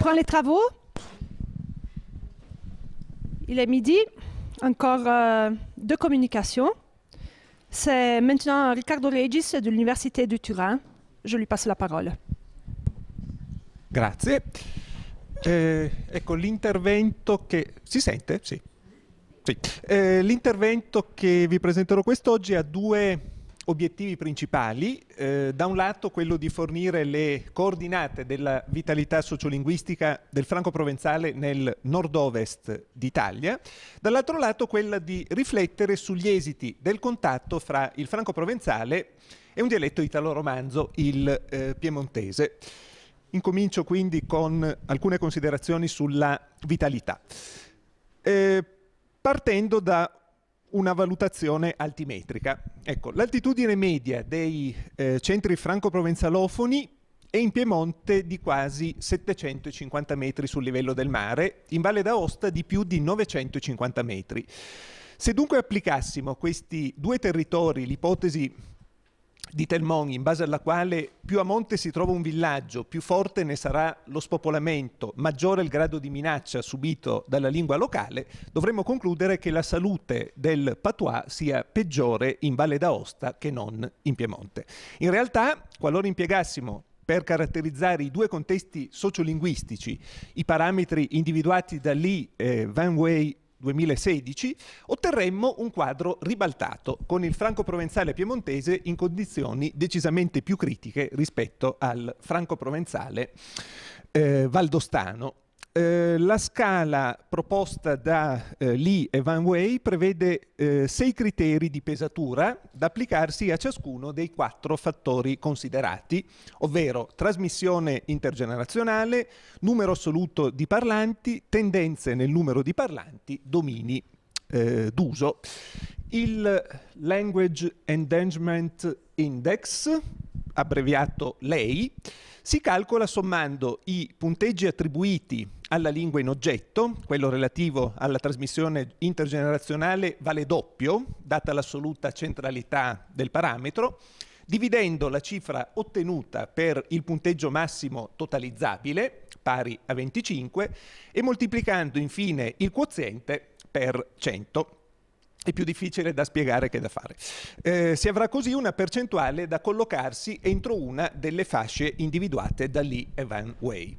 reprend les travaux. Il est midi, encore euh, deux communications. C'est maintenant Riccardo Regis de l'Université de Turin. Je lui passe la parole. Grazie. Eh, ecco l'intervento che... Si sente? Sì. sì. Eh, l'intervento che vi presenterò quest'oggi ha due obiettivi principali, eh, da un lato quello di fornire le coordinate della vitalità sociolinguistica del franco-provenzale nel nord-ovest d'Italia, dall'altro lato quella di riflettere sugli esiti del contatto fra il franco-provenzale e un dialetto italo-romanzo, il eh, piemontese. Incomincio quindi con alcune considerazioni sulla vitalità. Eh, partendo da una valutazione altimetrica. Ecco, l'altitudine media dei eh, centri franco provenzalofoni è in Piemonte di quasi 750 metri sul livello del mare, in Valle d'Aosta di più di 950 metri. Se dunque applicassimo a questi due territori l'ipotesi di Telmoni, in base alla quale più a monte si trova un villaggio, più forte ne sarà lo spopolamento, maggiore il grado di minaccia subito dalla lingua locale, dovremmo concludere che la salute del patois sia peggiore in Valle d'Aosta che non in Piemonte. In realtà, qualora impiegassimo per caratterizzare i due contesti sociolinguistici, i parametri individuati da Lee eh, Van Way 2016, otterremmo un quadro ribaltato, con il franco provenzale piemontese in condizioni decisamente più critiche rispetto al franco provenzale eh, valdostano eh, la scala proposta da eh, Lee e Van Way prevede eh, sei criteri di pesatura da applicarsi a ciascuno dei quattro fattori considerati, ovvero trasmissione intergenerazionale, numero assoluto di parlanti, tendenze nel numero di parlanti, domini eh, d'uso. Il Language Endangerment Index, abbreviato LEI, si calcola sommando i punteggi attribuiti alla lingua in oggetto, quello relativo alla trasmissione intergenerazionale vale doppio, data l'assoluta centralità del parametro, dividendo la cifra ottenuta per il punteggio massimo totalizzabile, pari a 25, e moltiplicando infine il quoziente per 100 è più difficile da spiegare che da fare. Eh, si avrà così una percentuale da collocarsi entro una delle fasce individuate da Lee e Van Way.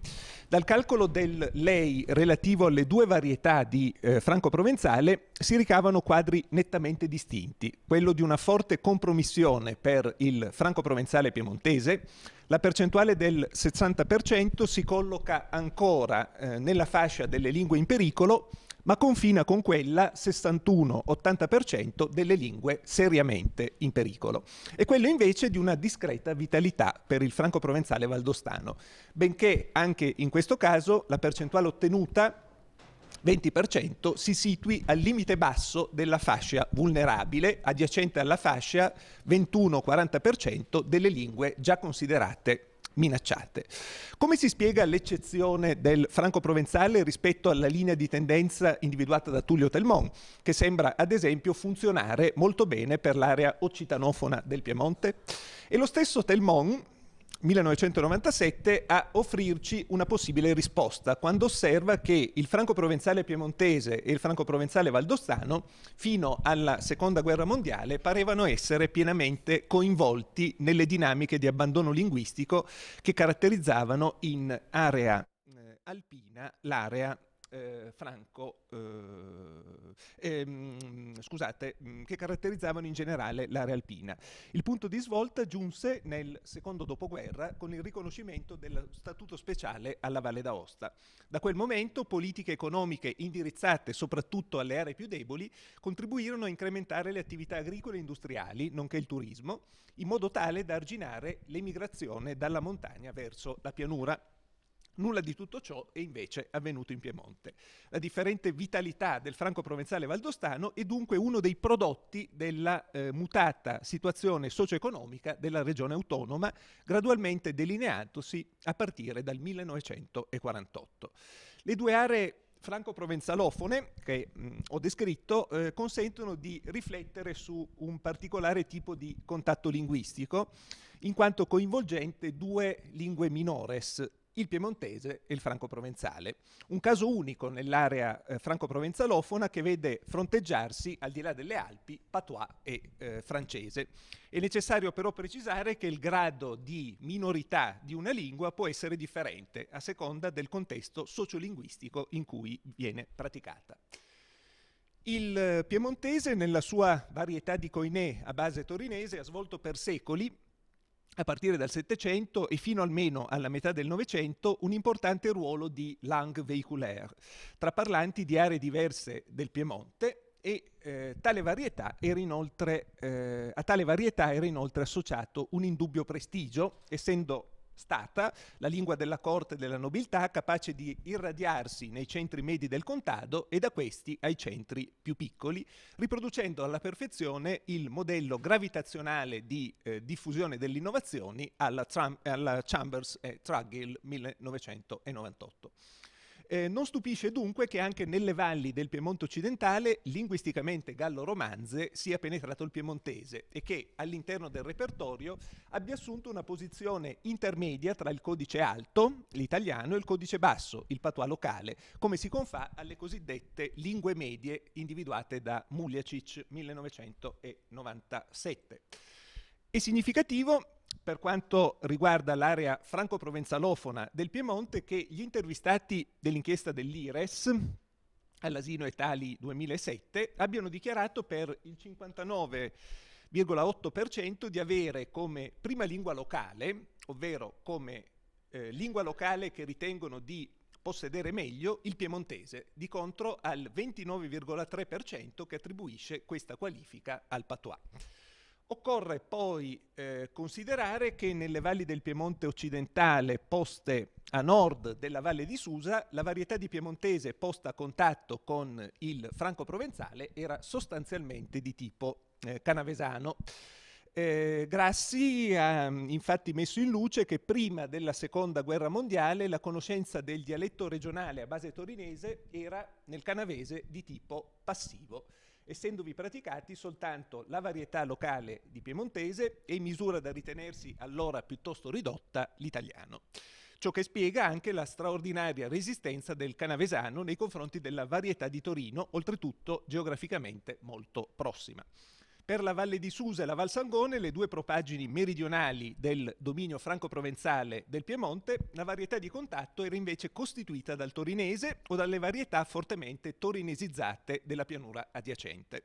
Dal calcolo del lei relativo alle due varietà di eh, Franco Provenzale si ricavano quadri nettamente distinti, quello di una forte compromissione per il Franco Provenzale piemontese, la percentuale del 60% si colloca ancora eh, nella fascia delle lingue in pericolo, ma confina con quella 61-80% delle lingue seriamente in pericolo. E quello invece di una discreta vitalità per il franco provenzale valdostano, benché anche in questo caso la percentuale ottenuta 20% si situi al limite basso della fascia vulnerabile, adiacente alla fascia 21-40% delle lingue già considerate minacciate. Come si spiega l'eccezione del franco provenzale rispetto alla linea di tendenza individuata da Tullio Telmon, che sembra ad esempio funzionare molto bene per l'area occitanofona del Piemonte? E lo stesso Telmon 1997 a offrirci una possibile risposta quando osserva che il franco provenzale piemontese e il franco provenzale valdostano fino alla seconda guerra mondiale parevano essere pienamente coinvolti nelle dinamiche di abbandono linguistico che caratterizzavano in area eh, alpina l'area eh, Franco, eh, ehm, scusate, mm, che caratterizzavano in generale l'area alpina. Il punto di svolta giunse nel secondo dopoguerra con il riconoscimento del statuto speciale alla Valle d'Aosta. Da quel momento politiche economiche indirizzate soprattutto alle aree più deboli contribuirono a incrementare le attività agricole e industriali, nonché il turismo, in modo tale da arginare l'emigrazione dalla montagna verso la pianura. Nulla di tutto ciò è invece avvenuto in Piemonte. La differente vitalità del franco provenzale valdostano è dunque uno dei prodotti della eh, mutata situazione socio-economica della regione autonoma, gradualmente delineatosi a partire dal 1948. Le due aree franco-provenzalofone che mh, mm, ho descritto eh, consentono di riflettere su un particolare tipo di contatto linguistico, in quanto coinvolgente due lingue minores, il piemontese e il franco-provenzale. Un caso unico nell'area eh, franco-provenzalofona che vede fronteggiarsi, al di là delle Alpi, patois e eh, francese. È necessario però precisare che il grado di minorità di una lingua può essere differente a seconda del contesto sociolinguistico in cui viene praticata. Il eh, piemontese, nella sua varietà di coinè a base torinese, ha svolto per secoli a partire dal Settecento e fino almeno alla metà del Novecento, un importante ruolo di langue véhiculaire tra parlanti di aree diverse del Piemonte e eh, tale inoltre, eh, a tale varietà era inoltre associato un indubbio prestigio, essendo stata la lingua della corte della nobiltà capace di irradiarsi nei centri medi del contado e da questi ai centri più piccoli, riproducendo alla perfezione il modello gravitazionale di eh, diffusione delle innovazioni alla, alla Chambers e Truggill 1998. Eh, non stupisce dunque che anche nelle valli del Piemonte occidentale, linguisticamente gallo-romanze, sia penetrato il piemontese e che all'interno del repertorio abbia assunto una posizione intermedia tra il codice alto, l'italiano, e il codice basso, il patois locale, come si confà alle cosiddette lingue medie individuate da Muliacic 1997. È significativo per quanto riguarda l'area franco-provenzalofona del Piemonte che gli intervistati dell'inchiesta dell'IRES all'asino Etali 2007 abbiano dichiarato per il 59,8% di avere come prima lingua locale, ovvero come eh, lingua locale che ritengono di possedere meglio il piemontese, di contro al 29,3% che attribuisce questa qualifica al patois. Occorre poi eh, considerare che nelle valli del Piemonte occidentale poste a nord della valle di Susa, la varietà di piemontese posta a contatto con il franco provenzale era sostanzialmente di tipo eh, canavesano. Eh, Grassi ha mm, infatti messo in luce che prima della seconda guerra mondiale la conoscenza del dialetto regionale a base torinese era nel canavese di tipo passivo essendovi praticati soltanto la varietà locale di piemontese e in misura da ritenersi allora piuttosto ridotta l'italiano. Ciò che spiega anche la straordinaria resistenza del canavesano nei confronti della varietà di Torino, oltretutto geograficamente molto prossima. Per la Valle di Susa e la Val Sangone, le due propaggini meridionali del dominio franco-provenzale del Piemonte, la varietà di contatto era invece costituita dal torinese o dalle varietà fortemente torinesizzate della pianura adiacente.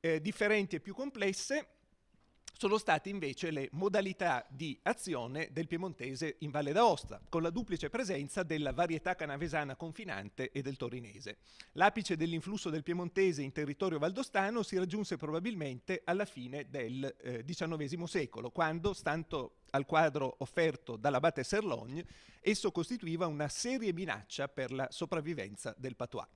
Eh, differenti e più complesse, sono state invece le modalità di azione del piemontese in Valle d'Aosta, con la duplice presenza della varietà canavesana confinante e del torinese. L'apice dell'influsso del piemontese in territorio valdostano si raggiunse probabilmente alla fine del eh, XIX secolo, quando, stanto al quadro offerto dall'abate Serlogne, esso costituiva una seria minaccia per la sopravvivenza del patois.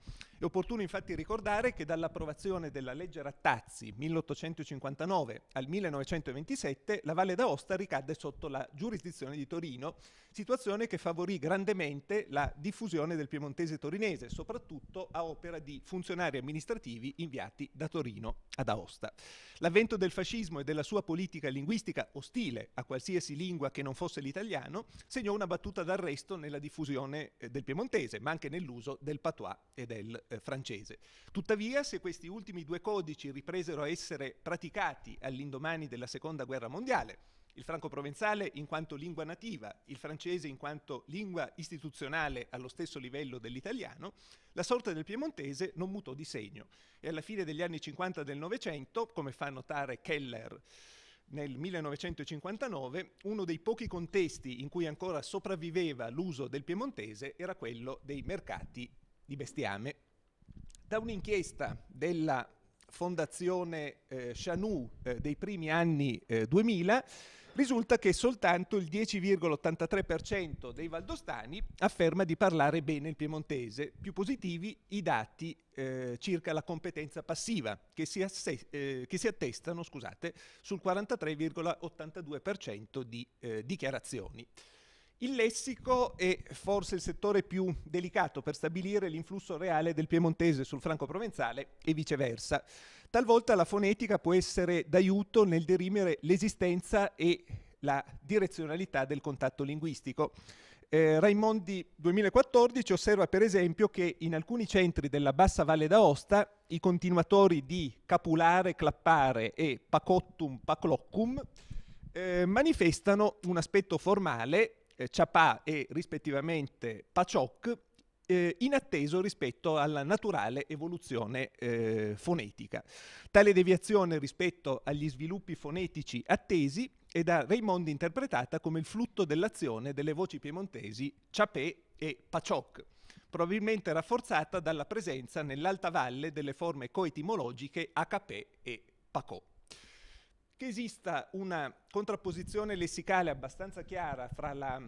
È opportuno infatti ricordare che dall'approvazione della legge Rattazzi 1859 al 1927 la Valle d'Aosta ricadde sotto la giurisdizione di Torino, situazione che favorì grandemente la diffusione del piemontese torinese, soprattutto a opera di funzionari amministrativi inviati da Torino ad Aosta. L'avvento del fascismo e della sua politica linguistica ostile a qualsiasi lingua che non fosse l'italiano segnò una battuta d'arresto nella diffusione eh, del piemontese, ma anche nell'uso del patois e del eh, francese. Tuttavia, se questi ultimi due codici ripresero a essere praticati all'indomani della Seconda Guerra Mondiale, il franco-provenzale in quanto lingua nativa, il francese in quanto lingua istituzionale allo stesso livello dell'italiano, la sorte del piemontese non mutò di segno e alla fine degli anni 50 del Novecento, come fa notare Keller nel 1959, uno dei pochi contesti in cui ancora sopravviveva l'uso del piemontese era quello dei mercati di bestiame da un'inchiesta della Fondazione eh, Chanou eh, dei primi anni eh, 2000 risulta che soltanto il 10,83% dei valdostani afferma di parlare bene il piemontese, più positivi i dati eh, circa la competenza passiva che si, eh, che si attestano scusate, sul 43,82% di eh, dichiarazioni. Il lessico è forse il settore più delicato per stabilire l'influsso reale del piemontese sul franco provenzale e viceversa. Talvolta la fonetica può essere d'aiuto nel dirimere l'esistenza e la direzionalità del contatto linguistico. Eh, Raimondi 2014 osserva per esempio che in alcuni centri della bassa Valle d'Aosta i continuatori di capulare, clappare e pacottum, pacloccum eh, manifestano un aspetto formale eh, Ciapà e rispettivamente Paciocc, eh, inatteso rispetto alla naturale evoluzione eh, fonetica. Tale deviazione rispetto agli sviluppi fonetici attesi è da Raimondi interpretata come il flutto dell'azione delle voci piemontesi Ciapè e Paciocc, probabilmente rafforzata dalla presenza nell'alta valle delle forme coetimologiche Acapè e Pacò che esista una contrapposizione lessicale abbastanza chiara fra la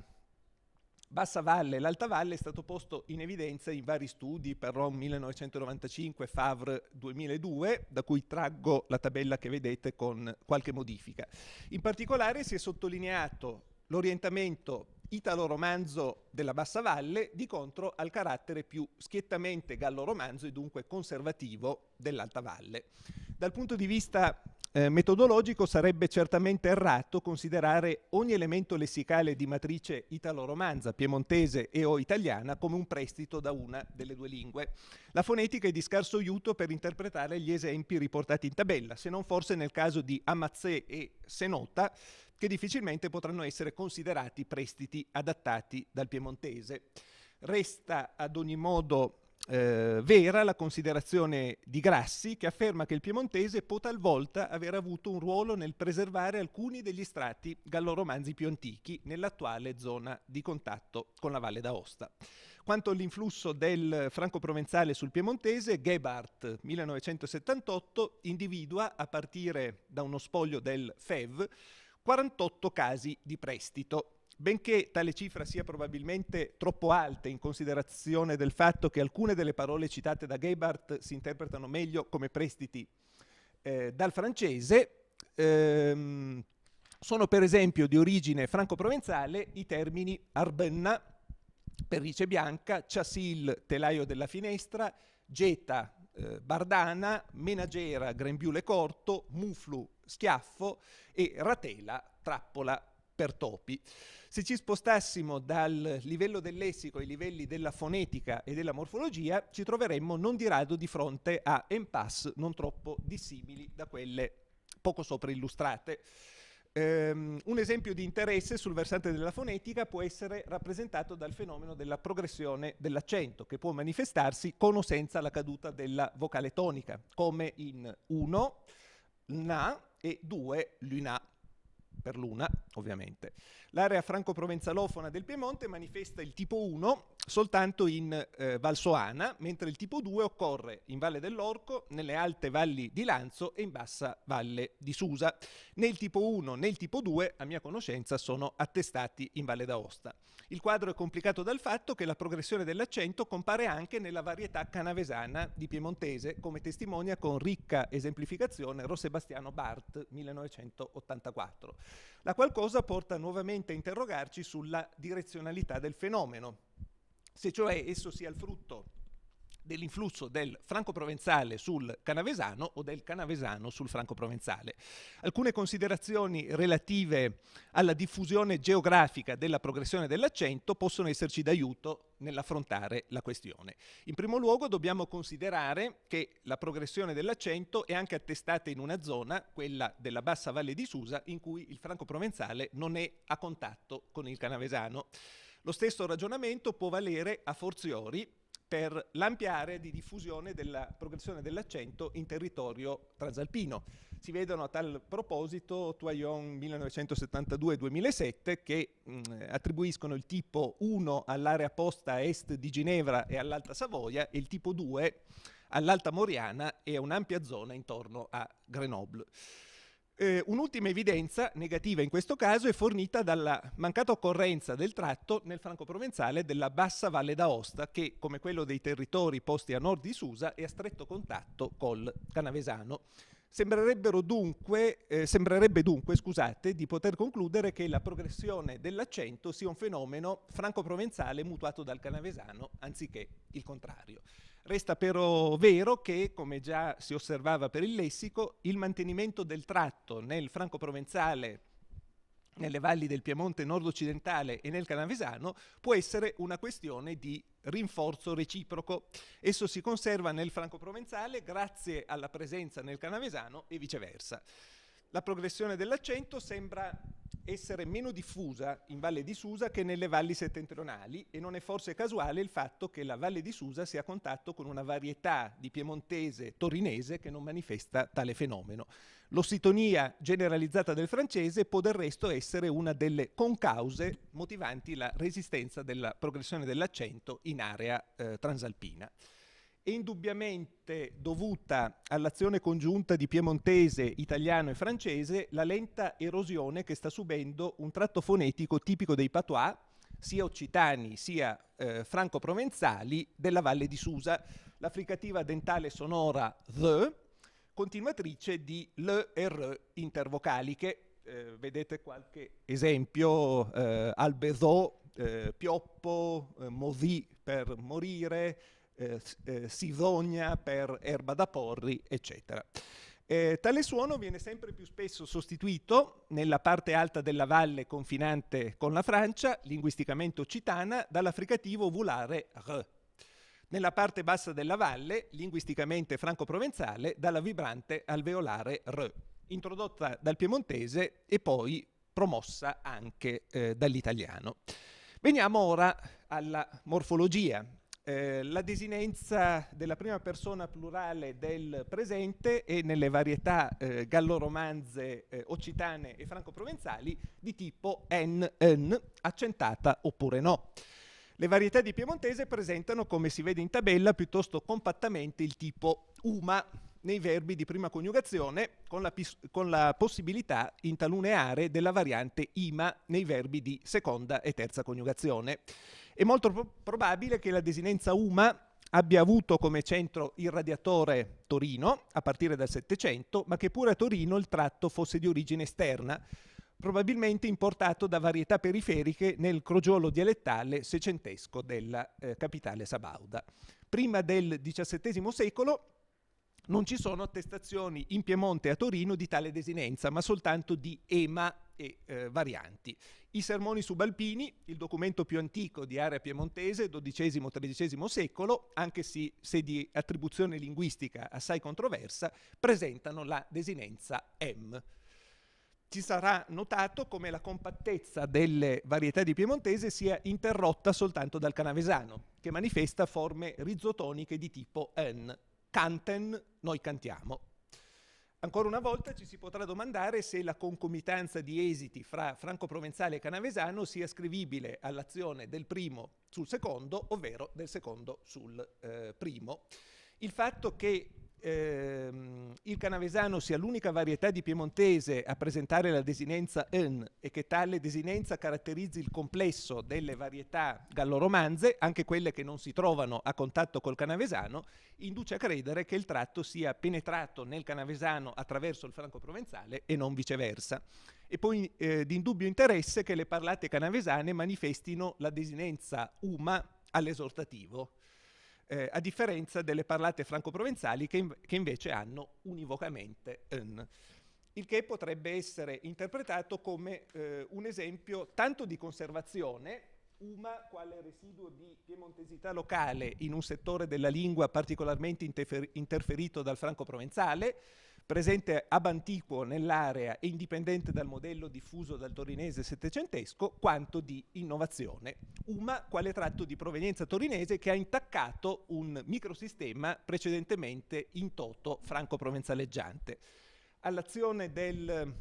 bassa valle e l'alta valle è stato posto in evidenza in vari studi, per Rom 1995, Favre 2002, da cui traggo la tabella che vedete con qualche modifica. In particolare si è sottolineato l'orientamento italo-romanzo della bassa valle di contro al carattere più schiettamente gallo-romanzo e dunque conservativo dell'alta valle. Dal punto di vista eh, metodologico sarebbe certamente errato considerare ogni elemento lessicale di matrice italo-romanza, piemontese e o italiana come un prestito da una delle due lingue. La fonetica è di scarso aiuto per interpretare gli esempi riportati in tabella, se non forse nel caso di Amazzè e Senota, che difficilmente potranno essere considerati prestiti adattati dal piemontese. Resta ad ogni modo eh, vera la considerazione di Grassi che afferma che il piemontese può talvolta aver avuto un ruolo nel preservare alcuni degli strati galloromanzi più antichi nell'attuale zona di contatto con la Valle d'Aosta. Quanto all'influsso del franco-provenzale sul piemontese, Gebhardt 1978 individua, a partire da uno spoglio del FEV, 48 casi di prestito Benché tale cifra sia probabilmente troppo alta in considerazione del fatto che alcune delle parole citate da Gebhardt si interpretano meglio come prestiti eh, dal francese, ehm, sono per esempio di origine franco-provenzale i termini Arbenna, Perrice Bianca, Chassil, Telaio della Finestra, Geta, eh, Bardana, Menagera, Grembiule Corto, Muflu, Schiaffo e Ratela, Trappola per topi. Se ci spostassimo dal livello del lessico ai livelli della fonetica e della morfologia, ci troveremmo non di rado di fronte a impasse non troppo dissimili da quelle poco sopra illustrate. Um, ehm, un esempio di interesse sul versante della fonetica può essere rappresentato dal fenomeno della progressione dell'accento, che può manifestarsi con o senza la caduta della vocale tonica, come in 1, na e 2, luna per l'una ovviamente. L'area franco provenzalofona del Piemonte manifesta il tipo 1 soltanto in eh, Valsoana, mentre il tipo 2 occorre in Valle dell'Orco, nelle alte valli di Lanzo e in bassa Valle di Susa. Nel tipo 1 né il tipo 2, a mia conoscenza, sono attestati in Valle d'Aosta. Il quadro è complicato dal fatto che la progressione dell'accento compare anche nella varietà canavesana di Piemontese, come testimonia con ricca esemplificazione Rossebastiano Bart 1984. La qualcosa porta nuovamente a interrogarci sulla direzionalità del fenomeno se cioè esso sia il frutto dell'influsso del franco-provenzale sul canavesano o del canavesano sul franco-provenzale. Alcune considerazioni relative alla diffusione geografica della progressione dell'accento possono esserci d'aiuto nell'affrontare la questione. In primo luogo dobbiamo considerare che la progressione dell'accento è anche attestata in una zona, quella della bassa valle di Susa, in cui il franco-provenzale non è a contatto con il canavesano. Lo stesso ragionamento può valere a forziori per l'ampia area di diffusione della progressione dell'accento in territorio transalpino. Si vedono a tal proposito Tuayon 1972-2007 che mh, mm, attribuiscono il tipo 1 all'area posta a est di Ginevra e all'Alta Savoia e il tipo 2 all'Alta Moriana e a un'ampia zona intorno a Grenoble. Eh, un'ultima evidenza negativa in questo caso è fornita dalla mancata occorrenza del tratto nel franco provenzale della bassa valle d'Aosta che, come quello dei territori posti a nord di Susa, è a stretto contatto col canavesano. Dunque, eh, sembrerebbe dunque scusate, di poter concludere che la progressione dell'accento sia un fenomeno franco-provenzale mutuato dal canavesano anziché il contrario. Resta però vero che, come già si osservava per il lessico, il mantenimento del tratto nel franco provenzale nelle valli del Piemonte nord-occidentale e nel Canavesano può essere una questione di rinforzo reciproco. Esso si conserva nel franco-provenzale grazie alla presenza nel Canavesano e viceversa la progressione dell'accento sembra essere meno diffusa in Valle di Susa che nelle valli settentrionali e non è forse casuale il fatto che la Valle di Susa sia a contatto con una varietà di piemontese torinese che non manifesta tale fenomeno. L'ossitonia generalizzata del francese può del resto essere una delle concause motivanti la resistenza della progressione dell'accento in area eh, transalpina è indubbiamente dovuta all'azione congiunta di piemontese, italiano e francese la lenta erosione che sta subendo un tratto fonetico tipico dei patois, sia occitani sia eh, franco-provenzali, della Valle di Susa, la fricativa dentale sonora the, continuatrice di l e r intervocaliche. Eh, vedete qualche esempio, eh, albezò, eh, pioppo, eh, mosì per morire, eh, eh sivogna per erba da porri, eccetera. Eh, tale suono viene sempre più spesso sostituito nella parte alta della valle confinante con la Francia, linguisticamente occitana, dall'affricativo ovulare R. Nella parte bassa della valle, linguisticamente franco-provenzale, dalla vibrante alveolare R, introdotta dal piemontese e poi promossa anche eh, dall'italiano. Veniamo ora alla morfologia eh, la desinenza della prima persona plurale del presente e nelle varietà eh, galloromanze eh, occitane e franco-provenzali di tipo n, n, accentata oppure no. Le varietà di piemontese presentano, come si vede in tabella, piuttosto compattamente il tipo uma nei verbi di prima coniugazione, con la, con la possibilità in talune aree della variante ima nei verbi di seconda e terza coniugazione. È molto pro- probabile che la desinenza UMA abbia avuto come centro il radiatore Torino a partire dal Settecento, ma che pure a Torino il tratto fosse di origine esterna, probabilmente importato da varietà periferiche nel crogiolo dialettale secentesco della eh, capitale sabauda. Prima del XVII secolo non ci sono attestazioni in Piemonte e a Torino di tale desinenza, ma soltanto di EMA e eh, varianti. I sermoni subalpini, il documento più antico di area piemontese, XII-XIII secolo, anche se, se di attribuzione linguistica assai controversa, presentano la desinenza M ci sarà notato come la compattezza delle varietà di piemontese sia interrotta soltanto dal canavesano, che manifesta forme rizotoniche di tipo N. Canten, noi cantiamo, Ancora una volta ci si potrà domandare se la concomitanza di esiti fra Franco-Provenzale e Canavesano sia scrivibile all'azione del primo sul secondo, ovvero del secondo sul eh, primo. Il fatto che ehm, il canavesano sia l'unica varietà di piemontese a presentare la desinenza en e che tale desinenza caratterizzi il complesso delle varietà galloromanze, anche quelle che non si trovano a contatto col canavesano, induce a credere che il tratto sia penetrato nel canavesano attraverso il franco provenzale e non viceversa. E poi eh, di indubbio interesse che le parlate canavesane manifestino la desinenza uma all'esortativo eh, a differenza delle parlate franco-provenzali che, in- che invece hanno univocamente n il che potrebbe essere interpretato come eh, un esempio tanto di conservazione, Uma quale residuo di piemontesità locale in un settore della lingua particolarmente interfer- interferito dal franco-provenzale, presente ab antiquo nell'area e indipendente dal modello diffuso dal torinese settecentesco, quanto di innovazione, UMA quale tratto di provenienza torinese che ha intaccato un microsistema precedentemente in toto franco-provenzaleggiante. All'azione del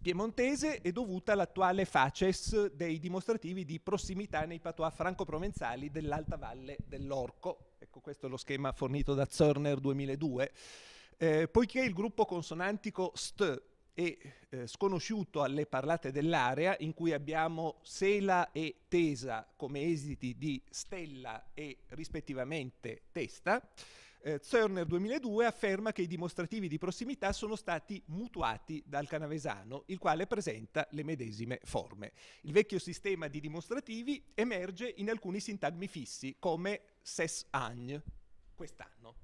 piemontese è dovuta l'attuale faces dei dimostrativi di prossimità nei patois franco-provenzali dell'alta valle dell'Orco. Ecco, questo è lo schema fornito da Zörner 2002. Eh, poiché il gruppo consonantico st è eh, sconosciuto alle parlate dell'area in cui abbiamo sela e tesa come esiti di stella e rispettivamente testa, eh, Zörner 2002 afferma che i dimostrativi di prossimità sono stati mutuati dal canavesano, il quale presenta le medesime forme. Il vecchio sistema di dimostrativi emerge in alcuni sintagmi fissi, come ses agne quest'anno.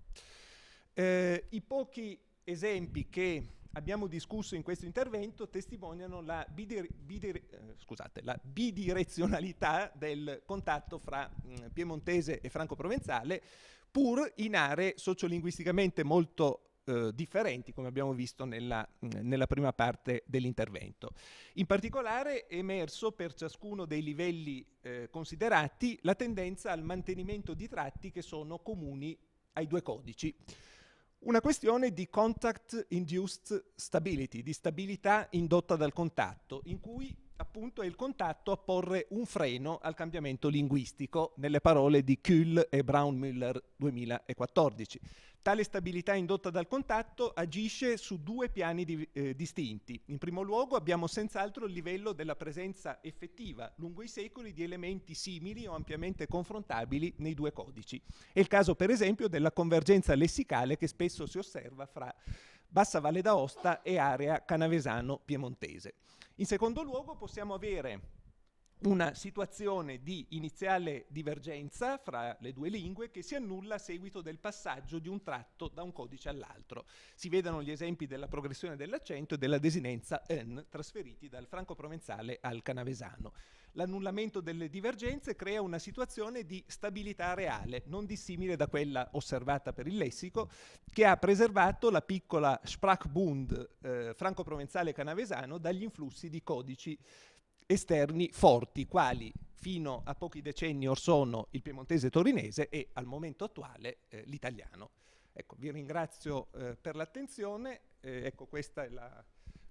Eh, I pochi esempi che abbiamo discusso in questo intervento testimoniano la, bidir bidir eh, scusate, la bidirezionalità del contatto fra mh, mm, piemontese e franco-provenzale, pur in aree sociolinguisticamente molto eh, differenti, come abbiamo visto nella, mh, mm, nella prima parte dell'intervento. In particolare è emerso per ciascuno dei livelli eh, considerati la tendenza al mantenimento di tratti che sono comuni ai due codici una questione di contact induced stability, di stabilità indotta dal contatto, in cui appunto è il contatto a porre un freno al cambiamento linguistico, nelle parole di Kühl e Braun-Müller 2014. Tale stabilità indotta dal contatto agisce su due piani di, eh, distinti. In primo luogo abbiamo senz'altro il livello della presenza effettiva lungo i secoli di elementi simili o ampiamente confrontabili nei due codici. È il caso per esempio della convergenza lessicale che spesso si osserva fra Bassa Valle d'Aosta e area canavesano-piemontese. In secondo luogo possiamo avere una situazione di iniziale divergenza fra le due lingue che si annulla a seguito del passaggio di un tratto da un codice all'altro. Si vedono gli esempi della progressione dell'accento e della desinenza eh, n trasferiti dal franco-provenzale al canavesano l'annullamento delle divergenze crea una situazione di stabilità reale, non dissimile da quella osservata per il lessico, che ha preservato la piccola Sprachbund eh, franco-provenzale canavesano dagli influssi di codici esterni forti, quali fino a pochi decenni or sono il piemontese torinese e al momento attuale eh, l'italiano. Ecco, vi ringrazio eh, per l'attenzione, eh, ecco questa è la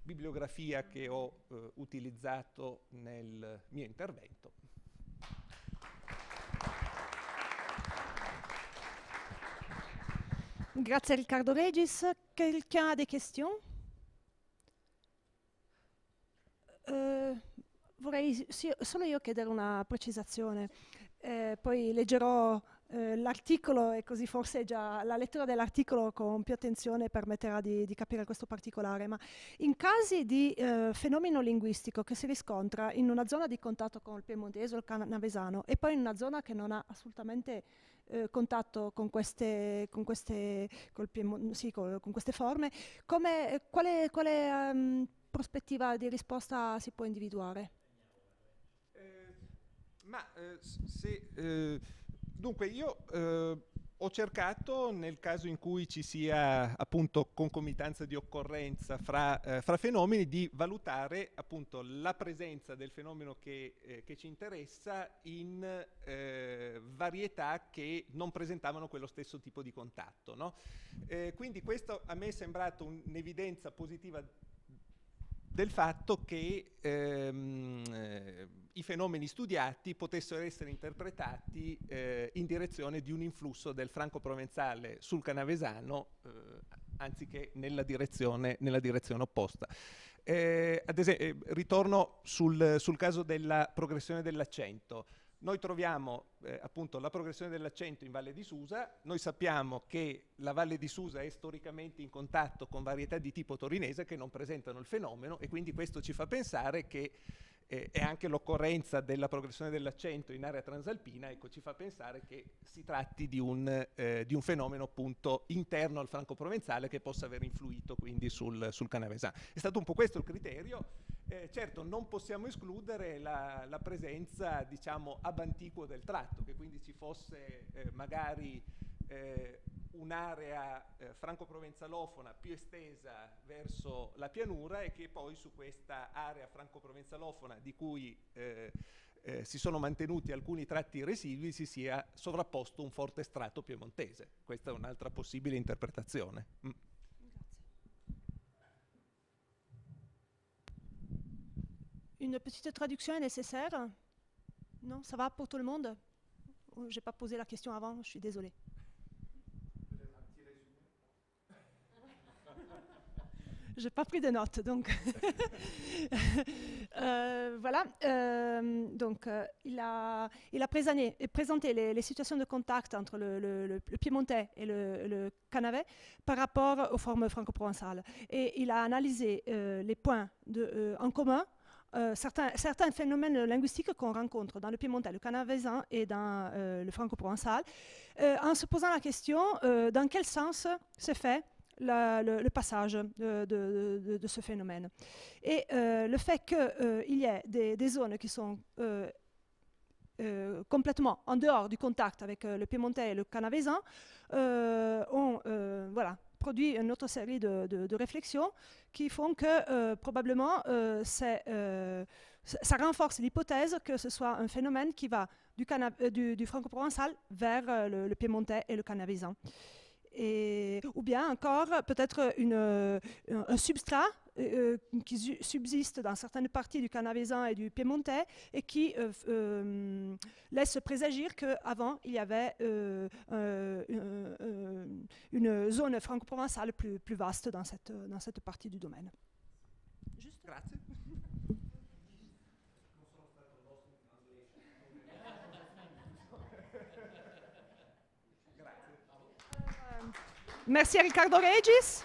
bibliografia che ho eh, utilizzato nel mio intervento. Grazie Riccardo Regis. Quelqu'un ha delle questions? Uh, eh, vorrei sì, solo io chiedere una precisazione, eh, poi leggerò eh, l'articolo, è così forse già la lettura dell'articolo con più attenzione permetterà di, di capire questo particolare, ma in casi di eh, fenomeno linguistico che si riscontra in una zona di contatto con il piemontese o il canavesano e poi in una zona che non ha assolutamente eh, contatto con queste, con queste, sì, con, con queste forme, come, quale, quale um, prospettiva di risposta si può individuare? Eh, ma eh, se Dunque, io eh, ho cercato, nel caso in cui ci sia appunto concomitanza di occorrenza fra, eh, fra fenomeni, di valutare appunto la presenza del fenomeno che, eh, che ci interessa in eh, varietà che non presentavano quello stesso tipo di contatto. No? Eh, quindi questo a me è sembrato un'evidenza positiva del fatto che ehm, eh, i fenomeni studiati potessero essere interpretati eh, in direzione di un influsso del franco-provenzale sul canavesano eh, anziché nella direzione, nella direzione opposta. Eh, ad esempio, eh, ritorno sul, sul caso della progressione dell'accento. Noi troviamo eh, appunto la progressione dell'accento in Valle di Susa, noi sappiamo che la Valle di Susa è storicamente in contatto con varietà di tipo torinese che non presentano il fenomeno e quindi questo ci fa pensare che eh, è anche l'occorrenza della progressione dell'accento in area transalpina, ecco, ci fa pensare che si tratti di un, eh, di un fenomeno appunto interno al franco-provenzale che possa aver influito quindi sul, sul canavesano. È stato un po' questo il criterio eh, certo, non possiamo escludere la, la presenza, diciamo, ab antiquo del tratto, che quindi ci fosse eh, magari eh, un'area eh, franco-provenzalofona più estesa verso la pianura e che poi su questa area franco-provenzalofona di cui eh, eh, si sono mantenuti alcuni tratti residui si sia sovrapposto un forte strato piemontese. Questa è un'altra possibile interpretazione. Mm. Une petite traduction est nécessaire Non, ça va pour tout le monde Je n'ai pas posé la question avant, je suis désolée. n'ai pas pris de notes, donc euh, voilà. Euh, donc euh, il a présenté, les, situations de contact entre le, piémontais et le, canavet par rapport aux formes franco-provençales et il a analysé les points de, en commun euh, certains, phénomènes linguistiques qu'on rencontre dans le Piémontais, le Canavaisan et dans euh, le franco-provençal, euh, en se posant la question dans quel sens se fait le, passage de, ce phénomène. Et le fait qu'il y ait des, zones qui sont... complètement en dehors du contact avec le Piémontais et le Canavaisan ont voilà, produit une autre série de, de, réflexions qui font que euh, probablement euh, euh, ça renforce l'hypothèse que ce soit un phénomène qui va du, du, du franco-provençal vers le, piémontais et le canabisan. Et, ou bien encore peut-être un substrat euh, euh, qui subsistent dans certaines parties du Canavaisan et du Piémontais et qui euh, euh laisse présagir qu'avant, il y avait une zone franco-provençale plus, vaste dans cette, dans cette partie du domaine. Merci à Ricardo Regis.